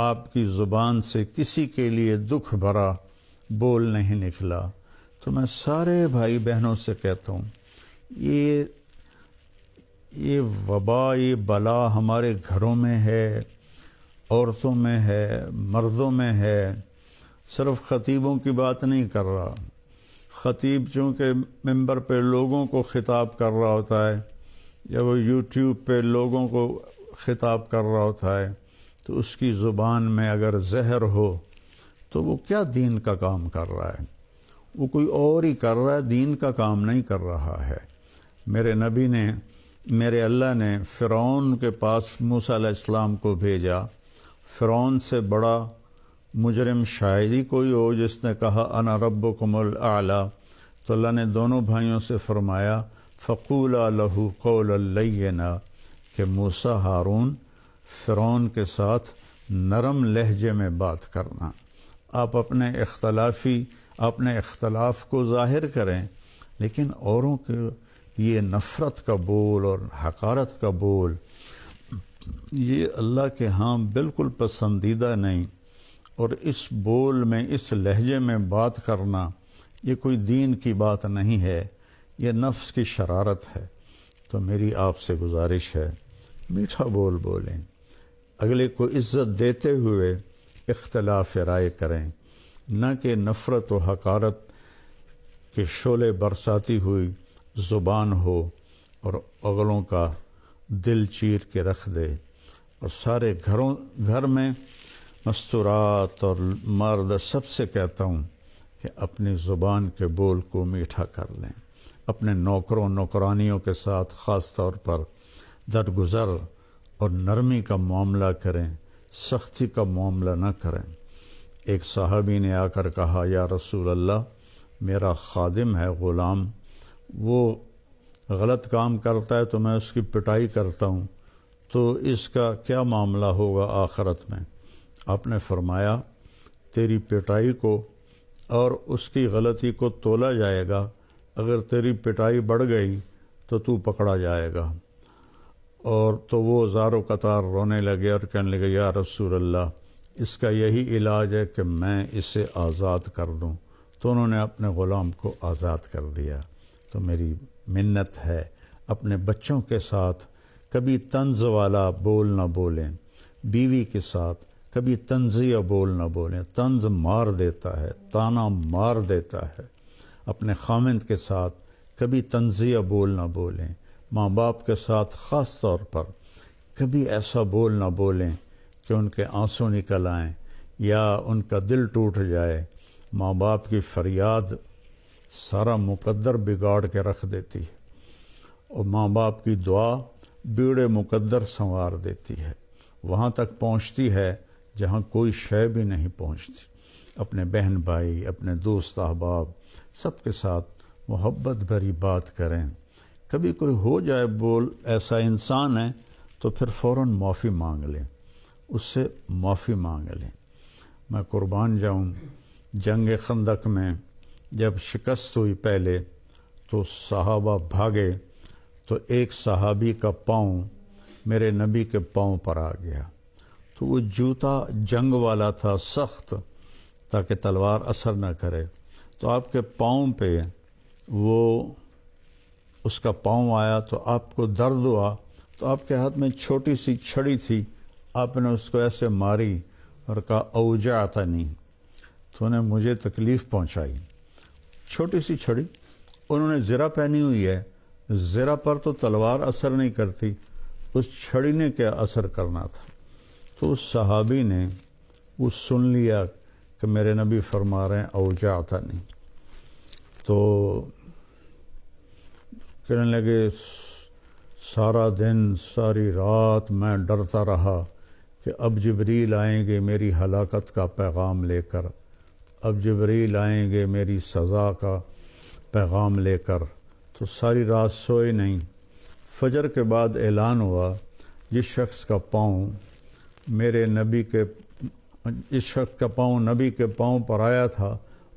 आपकी ज़ुबान से किसी के लिए दुख भरा बोल नहीं निकला तो मैं सारे भाई बहनों से कहता हूँ ये ये वबा ये बला हमारे घरों में है औरतों में है मर्दों में है सिर्फ ख़तीबों की बात नहीं कर रहा ख़तीब चूँकि मेंबर पे लोगों को ख़िताब कर रहा होता है या वो यूट्यूब पे लोगों को ख़िताब कर रहा होता है तो उसकी ज़ुबान में अगर जहर हो तो वो क्या दीन का काम कर रहा है वो कोई और ही कर रहा है दीन का काम नहीं कर रहा है मेरे नबी ने मेरे अल्लाह ने फ़िरौन के पास मूसा इस्लाम को भेजा फ़िरौन से बड़ा मुजरम शायद ही कोई हो जिसने कहा अना रब कमल आला तो अल्लाह ने दोनों भाइयों से फरमाया फ़कूला लहू कौल के कि मूसा हारून फ़िरौन के साथ नरम लहजे में बात करना आप अपने इख्तलाफी अपने इख्तलाफ को ज़ाहिर करें लेकिन औरों के ये नफ़रत का बोल और हकारत का बोल ये अल्लाह के हाँ बिल्कुल पसंदीदा नहीं और इस बोल में इस लहजे में बात करना ये कोई दीन की बात नहीं है ये नफ्स की शरारत है तो मेरी आपसे गुजारिश है मीठा बोल बोलें अगले को इज़्ज़त देते हुए इख्तलाफ राय करें न कि नफ़रत व हकारत के शोले बरसाती हुई ज़ुबान हो और अगलों का दिल चीर के रख दे और सारे घरों घर में मस्तूरात और मर्द सबसे कहता हूँ कि अपनी ज़ुबान के बोल को मीठा कर लें अपने नौकरों नौकरानियों के साथ ख़ास तौर पर दरगुजर और नरमी का मामला करें सख्ती का मामला न करें एक साहबी ने आकर कहा या रसूल अल्लाह मेरा खादिम है ग़ुलाम वो गलत काम करता है तो मैं उसकी पिटाई करता हूँ तो इसका क्या मामला होगा आखरत में आपने फरमाया तेरी पिटाई को और उसकी गलती को तोला जाएगा अगर तेरी पिटाई बढ़ गई तो तू पकड़ा जाएगा और तो वो ज़ारो कतार रोने लगे और कहने लगे या रसूल अल्लाह इसका यही इलाज है कि मैं इसे आज़ाद कर दूँ तो उन्होंने अपने ग़ुलाम को आज़ाद कर दिया तो मेरी मिन्नत है अपने बच्चों के साथ कभी तंज वाला बोल ना बोलें बीवी के साथ कभी तंजिया बोल ना बोलें तंज मार देता है ताना मार देता है अपने खामिंद के साथ कभी तंजिया बोल ना बोलें माँ बाप के साथ ख़ास तौर पर कभी ऐसा बोल ना बोलें कि उनके आंसू निकल आएँ या उनका दिल टूट जाए माँ बाप की फरियाद सारा मुकद्दर बिगाड़ के रख देती है और माँ बाप की दुआ बीड़े मुकद्दर संवार देती है वहाँ तक पहुँचती है जहाँ कोई शय भी नहीं पहुँचती अपने बहन भाई अपने दोस्त अहबाब सबके साथ मोहब्बत भरी बात करें कभी कोई हो जाए बोल ऐसा इंसान है तो फिर फ़ौर माफ़ी मांग लें उससे माफ़ी मांग लें मैं कुर्बान जाऊँ जंग खंदक में जब शिकस्त हुई पहले तो सहाबा भागे तो एक सहाबी का पाँव मेरे नबी के पाँव पर आ गया तो वो जूता जंग वाला था सख्त ताकि तलवार असर ना करे तो आपके पाँव पे वो उसका पाँव आया तो आपको दर्द हुआ तो आपके हाथ में छोटी सी छड़ी थी आपने उसको ऐसे मारी और कहा औजा आता नहीं तो उन्हें मुझे तकलीफ़ पहुंचाई छोटी सी छड़ी उन्होंने ज़रा पहनी हुई है ज़रा पर तो तलवार असर नहीं करती उस छड़ी ने क्या असर करना था तो उस सहाबी ने वो सुन लिया कि मेरे नबी फरमा रहे हैं औजा आता नहीं तो कहने लगे सारा दिन सारी रात मैं डरता रहा कि अब जबरील आएंगे मेरी हलाकत का पैगाम लेकर अब जबरील आएंगे मेरी सज़ा का पैगाम लेकर तो सारी रात सोए नहीं फजर के बाद ऐलान हुआ जिस शख्स का पाँव मेरे नबी के इस शख्स का पाँव नबी के पाँव पर आया था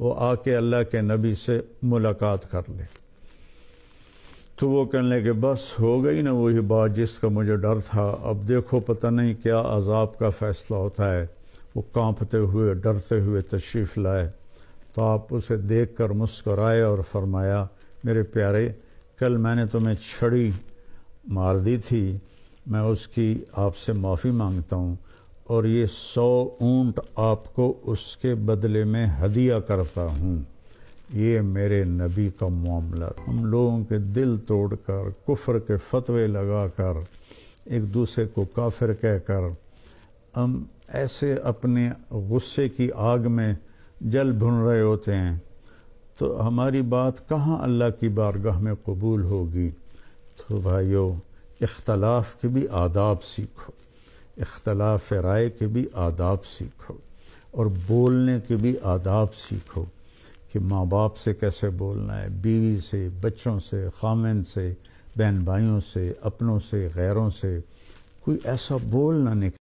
वो आके अल्लाह के नबी से मुलाकात कर ले तो वो कहने लगे बस हो गई ना वही बात जिसका मुझे डर था अब देखो पता नहीं क्या अजाब का फ़ैसला होता है वो कांपते हुए डरते हुए तशरीफ़ लाए तो आप उसे देख कर मुस्कराए और फरमाया मेरे प्यारे कल मैंने तुम्हें छड़ी मार दी थी मैं उसकी आपसे माफ़ी मांगता हूँ और ये सौ ऊंट आपको उसके बदले में हदिया करता हूँ ये मेरे नबी का मामला हम लोगों के दिल तोड़कर कुफर के फतवे लगाकर एक दूसरे को काफिर कहकर हम ऐसे अपने गुस्से की आग में जल भुन रहे होते हैं तो हमारी बात कहाँ अल्लाह की बारगाह में कबूल होगी तो भाइयों इख्तलाफ के भी आदाब सीखो इख्तलाफ राय के भी आदाब सीखो और बोलने के भी आदाब सीखो कि माँ बाप से कैसे बोलना है बीवी से बच्चों से खामिन से बहन भाइयों से अपनों से गैरों से कोई ऐसा बोल ना निकले